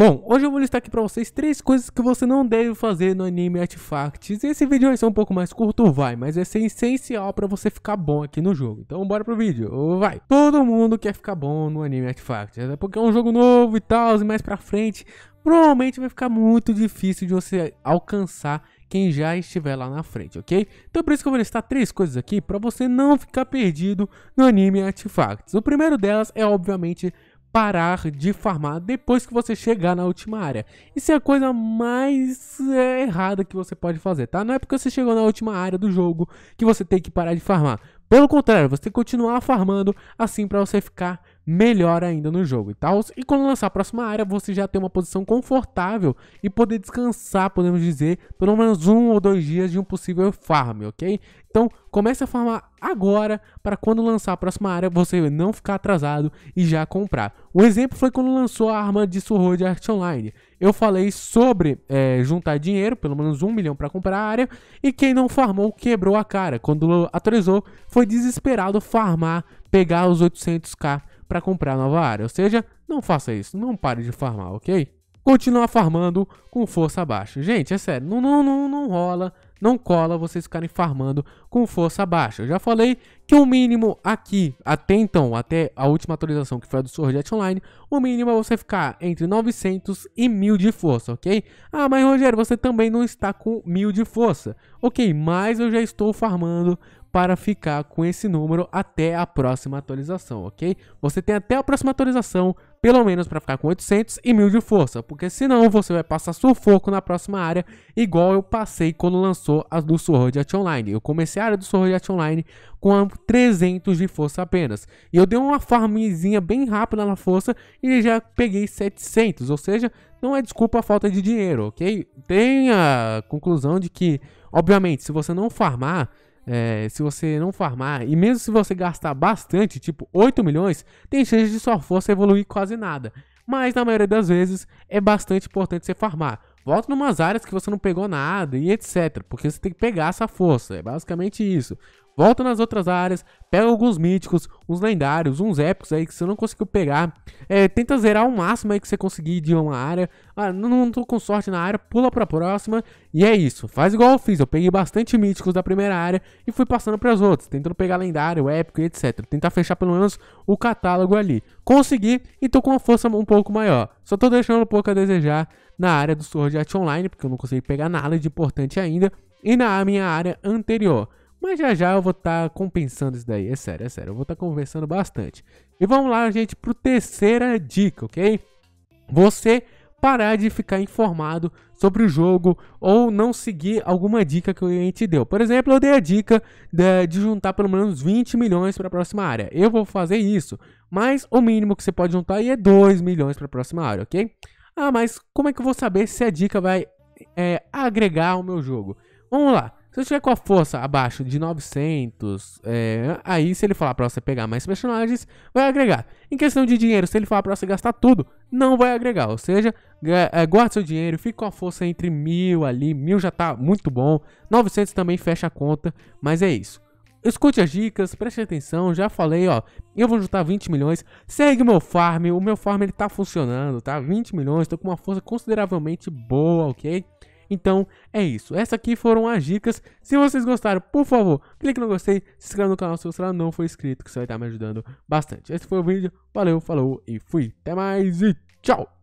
Bom, hoje eu vou listar aqui pra vocês três coisas que você não deve fazer no anime Artifacts. Esse vídeo vai ser um pouco mais curto, vai, mas vai ser essencial pra você ficar bom aqui no jogo. Então bora pro vídeo, vai! Todo mundo quer ficar bom no anime Artifacts, até porque é um jogo novo e tal, e mais pra frente, provavelmente vai ficar muito difícil de você alcançar quem já estiver lá na frente, ok? Então é por isso que eu vou listar três coisas aqui para você não ficar perdido no anime Artifacts. O primeiro delas é obviamente parar de farmar depois que você chegar na última área. Isso é a coisa mais é, errada que você pode fazer, tá? Não é porque você chegou na última área do jogo que você tem que parar de farmar. Pelo contrário, você tem que continuar farmando assim para você ficar melhor ainda no jogo e tal. E quando lançar a próxima área, você já tem uma posição confortável e poder descansar, podemos dizer, pelo menos um ou dois dias de um possível farm, ok? Então comece a farmar agora para quando lançar a próxima área você não ficar atrasado e já comprar. Um exemplo foi quando lançou a arma de Sorro de Arte Online. Eu falei sobre é, juntar dinheiro, pelo menos um milhão para comprar a área, e quem não farmou quebrou a cara. Quando atualizou, foi desesperado farmar, pegar os 800k para comprar nova área, ou seja, não faça isso, não pare de farmar, ok? Continuar farmando com força baixa. Gente, é sério, não, não, não, não rola, não cola vocês ficarem farmando com força baixa. Eu já falei que o mínimo aqui, até então, até a última atualização que foi a do Sword Art Online, o mínimo é você ficar entre 900 e 1000 de força, ok? Ah, mas Rogério, você também não está com 1000 de força. Ok, mas eu já estou farmando para ficar com esse número até a próxima atualização, ok? Você tem até a próxima atualização, pelo menos para ficar com 800 e 1000 de força, porque senão você vai passar sufoco na próxima área, igual eu passei quando lançou as do Sword Art Online. Eu comecei a área do Sword Art Online com 300 de força apenas, e eu dei uma farmzinha bem rápida na força e já peguei 700, ou seja, não é desculpa a é falta de dinheiro, ok? Tem a conclusão de que, obviamente, se você não farmar, é, se você não farmar, e mesmo se você gastar bastante, tipo 8 milhões, tem chance de sua força evoluir quase nada. Mas na maioria das vezes é bastante importante você farmar. Volta numas áreas que você não pegou nada e etc. Porque você tem que pegar essa força. É basicamente isso. Volta nas outras áreas, pega alguns míticos, uns lendários, uns épicos aí que você não conseguiu pegar. É, tenta zerar o máximo aí que você conseguir de uma área. Ah, não, não tô com sorte na área, pula pra próxima. E é isso. Faz igual eu fiz. Eu peguei bastante míticos da primeira área e fui passando para as outras, tentando pegar lendário, épico e etc. Tentar fechar pelo menos o catálogo ali. Consegui e tô com uma força um pouco maior. Só tô deixando um pouco a desejar na área do Sword Art Online, porque eu não consegui pegar nada de importante ainda. E na minha área anterior. Mas já já eu vou estar tá compensando isso daí. É sério, é sério. Eu vou estar tá conversando bastante. E vamos lá, gente, para terceira dica, ok? Você parar de ficar informado sobre o jogo ou não seguir alguma dica que o cliente deu. Por exemplo, eu dei a dica de, de juntar pelo menos 20 milhões para a próxima área. Eu vou fazer isso, mas o mínimo que você pode juntar aí é 2 milhões para a próxima área, ok? Ah, mas como é que eu vou saber se a dica vai é, agregar ao meu jogo? Vamos lá. Se eu estiver com a força abaixo de 900, é, aí se ele falar para você pegar mais personagens, vai agregar. Em questão de dinheiro, se ele falar para você gastar tudo, não vai agregar. Ou seja, é, guarde seu dinheiro, fique com a força entre 1000 ali, 1000 já tá muito bom, 900 também fecha a conta, mas é isso. Escute as dicas, preste atenção, já falei, ó, eu vou juntar 20 milhões, segue meu farm, o meu farm ele tá funcionando, tá? 20 milhões, tô com uma força consideravelmente boa, ok? Então é isso. Essas aqui foram as dicas. Se vocês gostaram, por favor, clique no gostei, se inscreva no canal se você não for inscrito, que isso vai estar me ajudando bastante. Esse foi o vídeo. Valeu, falou e fui. Até mais e tchau!